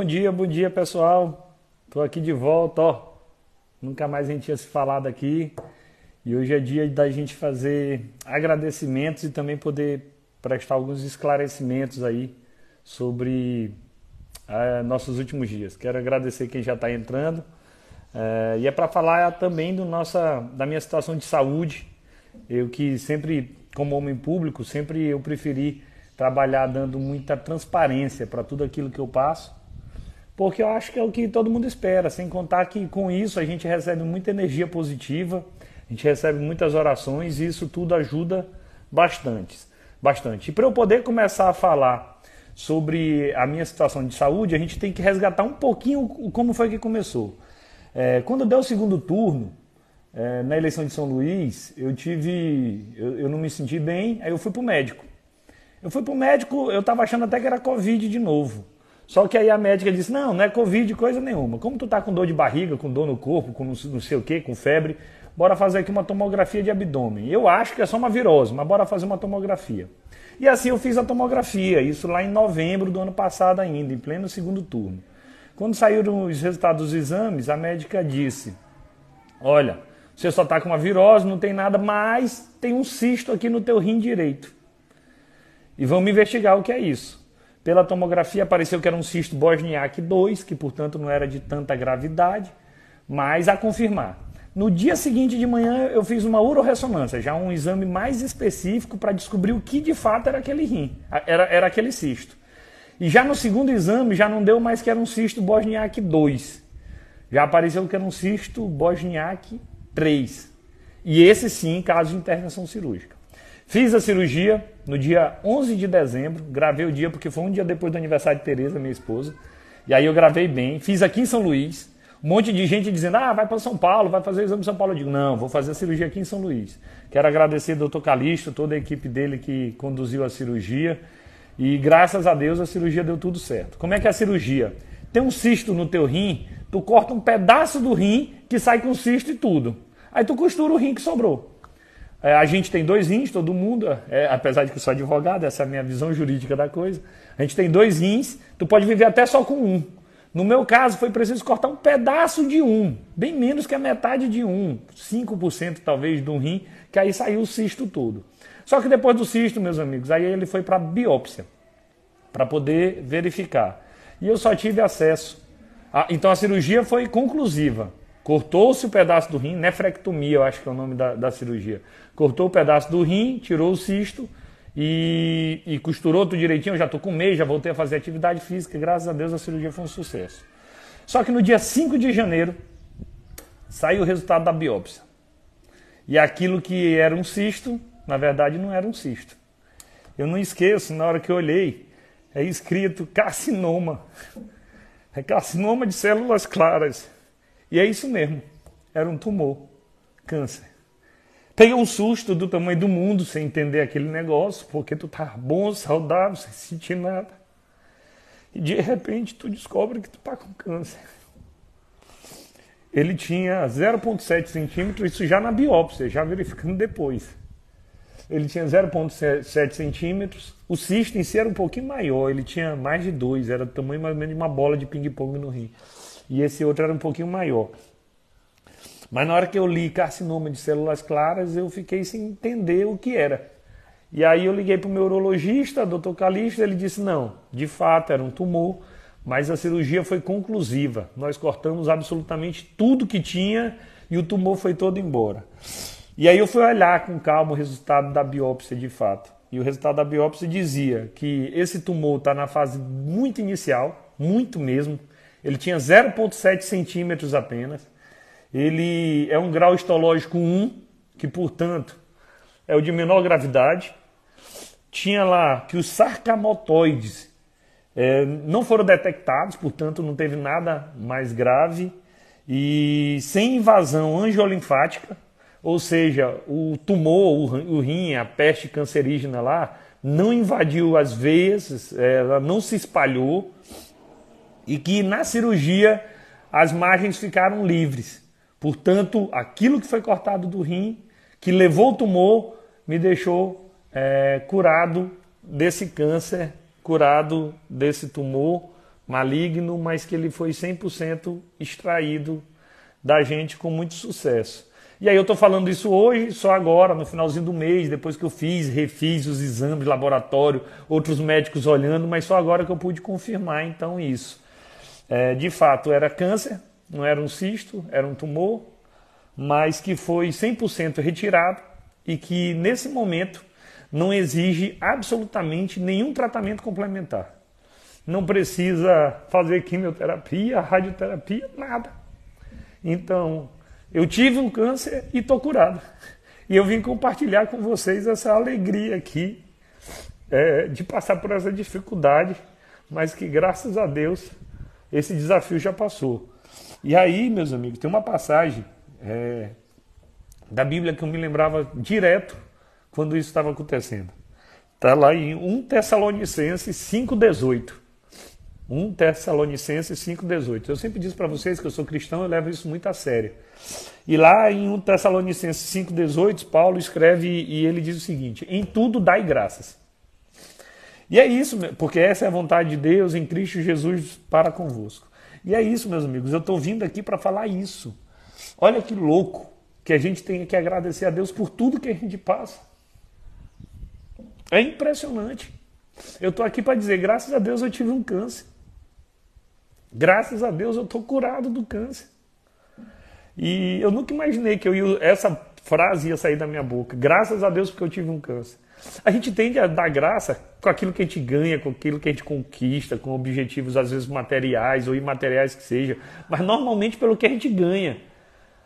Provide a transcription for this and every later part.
Bom dia, bom dia pessoal. Estou aqui de volta, ó. Nunca mais a gente tinha se falado aqui. E hoje é dia da gente fazer agradecimentos e também poder prestar alguns esclarecimentos aí sobre é, nossos últimos dias. Quero agradecer quem já está entrando. É, e é para falar também do nossa, da minha situação de saúde. Eu que sempre, como homem público, sempre eu preferi trabalhar dando muita transparência para tudo aquilo que eu passo porque eu acho que é o que todo mundo espera, sem contar que com isso a gente recebe muita energia positiva, a gente recebe muitas orações e isso tudo ajuda bastante. bastante. E para eu poder começar a falar sobre a minha situação de saúde, a gente tem que resgatar um pouquinho como foi que começou. É, quando deu o segundo turno, é, na eleição de São Luís, eu tive. Eu, eu não me senti bem, aí eu fui para o médico. Eu fui para o médico, eu estava achando até que era Covid de novo. Só que aí a médica disse: não, não é Covid, coisa nenhuma. Como tu tá com dor de barriga, com dor no corpo, com não sei o que, com febre, bora fazer aqui uma tomografia de abdômen. Eu acho que é só uma virose, mas bora fazer uma tomografia. E assim eu fiz a tomografia, isso lá em novembro do ano passado ainda, em pleno segundo turno. Quando saíram os resultados dos exames, a médica disse: olha, você só tá com uma virose, não tem nada, mas tem um cisto aqui no teu rim direito. E vamos investigar o que é isso. Pela tomografia apareceu que era um cisto Bosniak 2, que portanto não era de tanta gravidade, mas a confirmar. No dia seguinte de manhã eu fiz uma uroressonância, já um exame mais específico para descobrir o que de fato era aquele rim, era, era aquele cisto. E já no segundo exame já não deu mais que era um cisto Bosniak 2. Já apareceu que era um cisto Bosniak 3. E esse sim, caso de intervenção cirúrgica. Fiz a cirurgia no dia 11 de dezembro, gravei o dia porque foi um dia depois do aniversário de Tereza, minha esposa. E aí eu gravei bem, fiz aqui em São Luís. Um monte de gente dizendo: "Ah, vai para São Paulo, vai fazer o exame em São Paulo". Eu digo: "Não, vou fazer a cirurgia aqui em São Luís". Quero agradecer ao Dr. Calixto, toda a equipe dele que conduziu a cirurgia. E graças a Deus a cirurgia deu tudo certo. Como é que é a cirurgia? Tem um cisto no teu rim, tu corta um pedaço do rim que sai com cisto e tudo. Aí tu costura o rim que sobrou. É, a gente tem dois rins, todo mundo, é, apesar de que eu sou advogado, essa é a minha visão jurídica da coisa. A gente tem dois rins, tu pode viver até só com um. No meu caso, foi preciso cortar um pedaço de um, bem menos que a metade de um, 5% talvez de um rim, que aí saiu o cisto todo. Só que depois do cisto, meus amigos, aí ele foi para biópsia, para poder verificar. E eu só tive acesso. A... Então a cirurgia foi conclusiva. Cortou-se o pedaço do rim, nefrectomia, eu acho que é o nome da, da cirurgia. Cortou o pedaço do rim, tirou o cisto e, e costurou tudo direitinho. Eu já estou com um mês, já voltei a fazer atividade física. Graças a Deus a cirurgia foi um sucesso. Só que no dia 5 de janeiro saiu o resultado da biópsia. E aquilo que era um cisto, na verdade não era um cisto. Eu não esqueço, na hora que eu olhei, é escrito carcinoma. É carcinoma de células claras. E é isso mesmo, era um tumor, câncer. Peguei um susto do tamanho do mundo sem entender aquele negócio, porque tu tá bom, saudável, sem sentir nada. E de repente tu descobre que tu tá com câncer. Ele tinha 0,7 centímetros, isso já na biópsia, já verificando depois. Ele tinha 0,7 centímetros. O cisto em si era um pouquinho maior, ele tinha mais de 2, era do tamanho mais ou menos de uma bola de ping-pong no rim e esse outro era um pouquinho maior. Mas na hora que eu li carcinoma de células claras, eu fiquei sem entender o que era. E aí eu liguei para o meu urologista, doutor Calixto, ele disse: não, de fato era um tumor, mas a cirurgia foi conclusiva. Nós cortamos absolutamente tudo que tinha e o tumor foi todo embora. E aí eu fui olhar com calma o resultado da biópsia de fato. E o resultado da biópsia dizia que esse tumor está na fase muito inicial, muito mesmo, ele tinha 0,7 centímetros apenas. Ele é um grau histológico 1, que, portanto, é o de menor gravidade. Tinha lá que os sarcamotoides é, não foram detectados, portanto, não teve nada mais grave. E sem invasão angiolinfática, ou seja, o tumor, o rim, a peste cancerígena lá, não invadiu as veias, é, ela não se espalhou e que na cirurgia as margens ficaram livres. Portanto, aquilo que foi cortado do rim, que levou o tumor, me deixou é, curado desse câncer, curado desse tumor maligno, mas que ele foi 100% extraído da gente com muito sucesso. E aí eu estou falando isso hoje, só agora, no finalzinho do mês, depois que eu fiz, refiz os exames, laboratório, outros médicos olhando, mas só agora que eu pude confirmar então isso. É, de fato, era câncer, não era um cisto, era um tumor, mas que foi 100% retirado e que nesse momento não exige absolutamente nenhum tratamento complementar. Não precisa fazer quimioterapia, radioterapia, nada. Então, eu tive um câncer e estou curado. E eu vim compartilhar com vocês essa alegria aqui é, de passar por essa dificuldade, mas que graças a Deus esse desafio já passou. E aí, meus amigos, tem uma passagem é, da Bíblia que eu me lembrava direto quando isso estava acontecendo. Está lá em 1 Tessalonicenses 5,18. 1 Tessalonicenses 5,18. Eu sempre disse para vocês que eu sou cristão, eu levo isso muito a sério. E lá em 1 Tessalonicenses 5,18, Paulo escreve e ele diz o seguinte: Em tudo dai graças. E é isso, porque essa é a vontade de Deus em Cristo Jesus para convosco. E é isso, meus amigos, eu estou vindo aqui para falar isso. Olha que louco que a gente tem que agradecer a Deus por tudo que a gente passa. É impressionante. Eu estou aqui para dizer, graças a Deus eu tive um câncer. Graças a Deus eu estou curado do câncer. E eu nunca imaginei que eu ia, essa frase ia sair da minha boca. Graças a Deus porque eu tive um câncer. A gente tende a dar graça com aquilo que a gente ganha, com aquilo que a gente conquista, com objetivos às vezes materiais ou imateriais que seja, mas normalmente pelo que a gente ganha.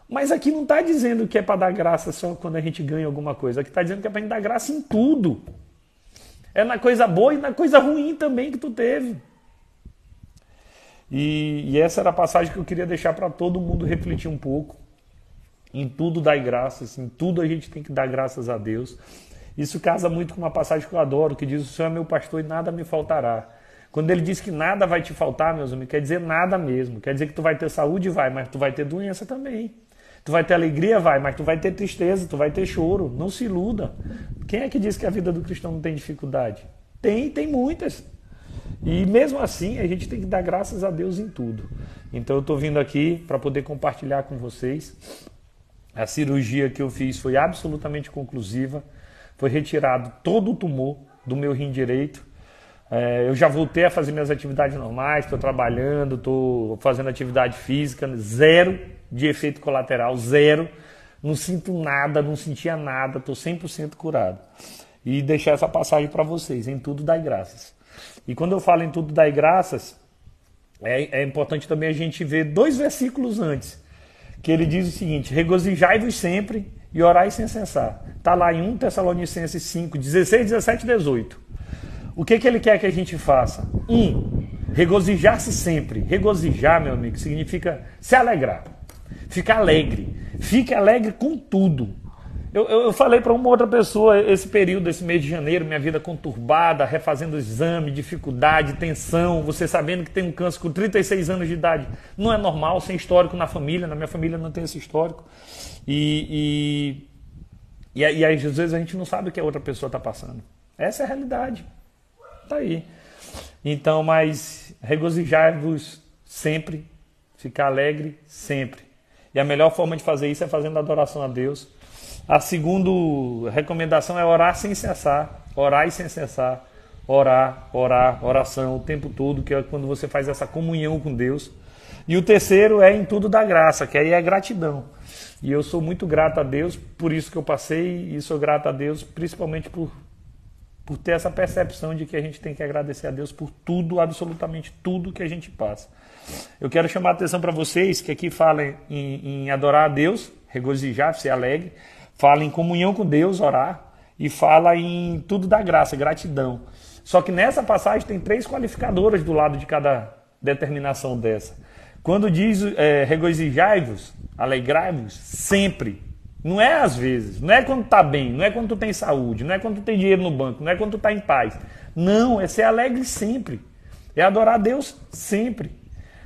Mas aqui não está dizendo que é para dar graça só quando a gente ganha alguma coisa, aqui está dizendo que é para dar graça em tudo. É na coisa boa e na coisa ruim também que tu teve. E, e essa era a passagem que eu queria deixar para todo mundo refletir um pouco. Em tudo dai graças, em tudo a gente tem que dar graças a Deus. Isso casa muito com uma passagem que eu adoro, que diz: O Senhor é meu pastor e nada me faltará. Quando ele diz que nada vai te faltar, meus amigos, quer dizer nada mesmo. Quer dizer que tu vai ter saúde, vai, mas tu vai ter doença também. Tu vai ter alegria, vai, mas tu vai ter tristeza, tu vai ter choro. Não se iluda. Quem é que diz que a vida do cristão não tem dificuldade? Tem, tem muitas. E mesmo assim, a gente tem que dar graças a Deus em tudo. Então eu estou vindo aqui para poder compartilhar com vocês. A cirurgia que eu fiz foi absolutamente conclusiva foi retirado todo o tumor do meu rim direito. É, eu já voltei a fazer minhas atividades normais, estou trabalhando, estou fazendo atividade física, zero de efeito colateral, zero. Não sinto nada, não sentia nada, estou 100% curado. E deixar essa passagem para vocês, em tudo dai graças. E quando eu falo em tudo dai graças, é, é importante também a gente ver dois versículos antes, que ele diz o seguinte, regozijai-vos sempre e orai sem cessar. Está lá em 1 Tessalonicenses 5, 16, 17 18. O que, que ele quer que a gente faça? Um, regozijar-se sempre. Regozijar, meu amigo, significa se alegrar. Ficar alegre. Fique alegre com tudo. Eu, eu, eu falei para uma outra pessoa esse período, esse mês de janeiro, minha vida conturbada, refazendo exame, dificuldade, tensão, você sabendo que tem um câncer com 36 anos de idade. Não é normal, sem histórico na família, na minha família não tem esse histórico. E, e, e, e às vezes a gente não sabe o que a outra pessoa está passando. Essa é a realidade. Tá aí. Então, mas regozijar vos sempre, ficar alegre sempre. E a melhor forma de fazer isso é fazendo adoração a Deus. A segunda recomendação é orar sem cessar, orar e sem cessar, orar, orar, oração o tempo todo, que é quando você faz essa comunhão com Deus. E o terceiro é em tudo da graça, que aí é gratidão. E eu sou muito grato a Deus por isso que eu passei e sou grato a Deus principalmente por, por ter essa percepção de que a gente tem que agradecer a Deus por tudo, absolutamente tudo que a gente passa. Eu quero chamar a atenção para vocês que aqui fala em, em adorar a Deus, regozijar, ser alegre, fala em comunhão com Deus, orar, e fala em tudo da graça, gratidão. Só que nessa passagem tem três qualificadoras do lado de cada determinação dessa. Quando diz é, regozijai-vos, alegrai-vos, sempre. Não é às vezes, não é quando está bem, não é quando tu tem saúde, não é quando tu tem dinheiro no banco, não é quando tu tá em paz. Não, é ser alegre sempre. É adorar a Deus sempre.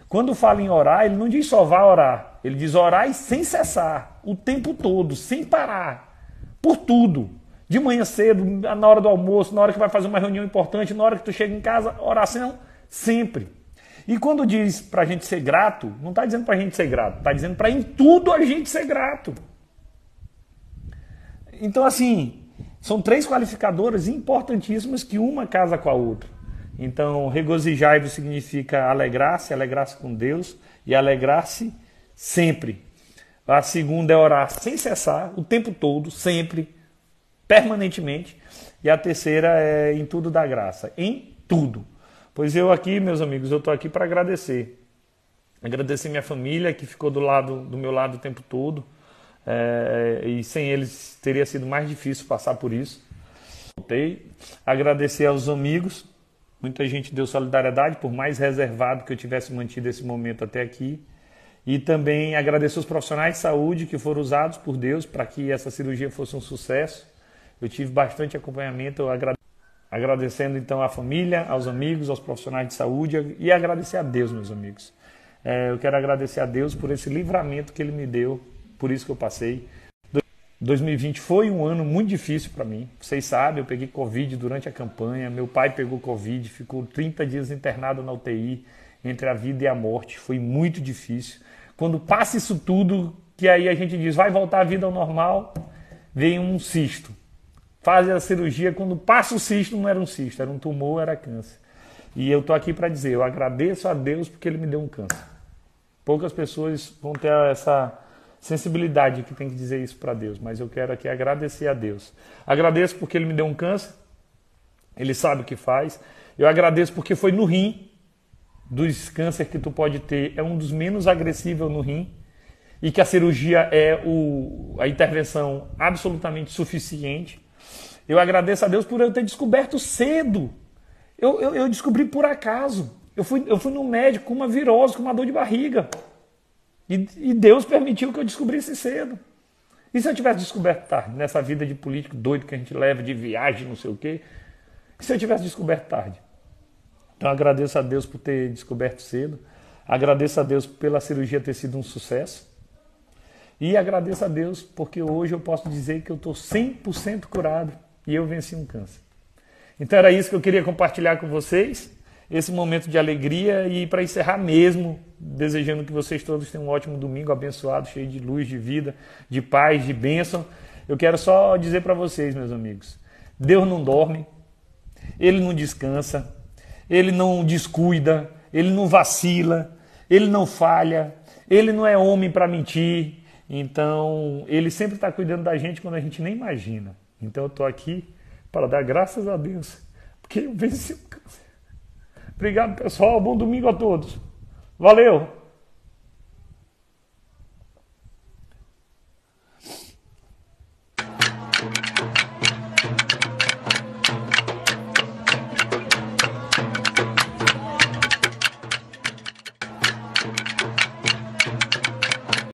Quando fala em orar, ele não diz só vá orar. Ele diz orar e sem cessar, o tempo todo, sem parar, por tudo. De manhã cedo, na hora do almoço, na hora que vai fazer uma reunião importante, na hora que tu chega em casa, oração sempre. E quando diz para a gente ser grato, não está dizendo para a gente ser grato, está dizendo para em tudo a gente ser grato. Então, assim, são três qualificadoras importantíssimas que uma casa com a outra. Então, regozijar-se significa alegrar-se, alegrar-se com Deus e alegrar-se sempre. A segunda é orar sem cessar, o tempo todo, sempre, permanentemente. E a terceira é em tudo da graça, em tudo. Pois eu aqui, meus amigos, eu estou aqui para agradecer. Agradecer minha família que ficou do lado do meu lado o tempo todo. É, e sem eles teria sido mais difícil passar por isso. Voltei. Agradecer aos amigos. Muita gente deu solidariedade, por mais reservado que eu tivesse mantido esse momento até aqui. E também agradecer os profissionais de saúde que foram usados por Deus para que essa cirurgia fosse um sucesso. Eu tive bastante acompanhamento, eu agradeço. Agradecendo então à família, aos amigos, aos profissionais de saúde e agradecer a Deus, meus amigos. É, eu quero agradecer a Deus por esse livramento que Ele me deu, por isso que eu passei. 2020 foi um ano muito difícil para mim. Vocês sabem, eu peguei Covid durante a campanha, meu pai pegou Covid, ficou 30 dias internado na UTI, entre a vida e a morte. Foi muito difícil. Quando passa isso tudo, que aí a gente diz, vai voltar a vida ao normal, vem um cisto fazem a cirurgia quando passa o cisto, não era um cisto, era um tumor, era câncer. E eu tô aqui para dizer, eu agradeço a Deus porque ele me deu um câncer. Poucas pessoas vão ter essa sensibilidade que tem que dizer isso para Deus, mas eu quero aqui agradecer a Deus. Agradeço porque ele me deu um câncer. Ele sabe o que faz. Eu agradeço porque foi no rim dos câncer que tu pode ter, é um dos menos agressivos no rim e que a cirurgia é o, a intervenção absolutamente suficiente eu agradeço a Deus por eu ter descoberto cedo. Eu, eu, eu descobri por acaso. Eu fui, eu fui no médico com uma virose, com uma dor de barriga. E, e Deus permitiu que eu descobrisse cedo. E se eu tivesse descoberto tarde, nessa vida de político doido que a gente leva, de viagem, não sei o quê? E se eu tivesse descoberto tarde? Então agradeço a Deus por ter descoberto cedo. Agradeço a Deus pela cirurgia ter sido um sucesso. E agradeço a Deus porque hoje eu posso dizer que eu estou 100% curado e eu venci um câncer. Então era isso que eu queria compartilhar com vocês, esse momento de alegria e para encerrar mesmo, desejando que vocês todos tenham um ótimo domingo abençoado, cheio de luz, de vida, de paz, de bênção. Eu quero só dizer para vocês, meus amigos, Deus não dorme, ele não descansa, ele não descuida, ele não vacila, ele não falha, ele não é homem para mentir. Então, ele sempre está cuidando da gente quando a gente nem imagina. Então eu estou aqui para dar graças a Deus, porque eu venci o câncer. Obrigado, pessoal. Bom domingo a todos. Valeu!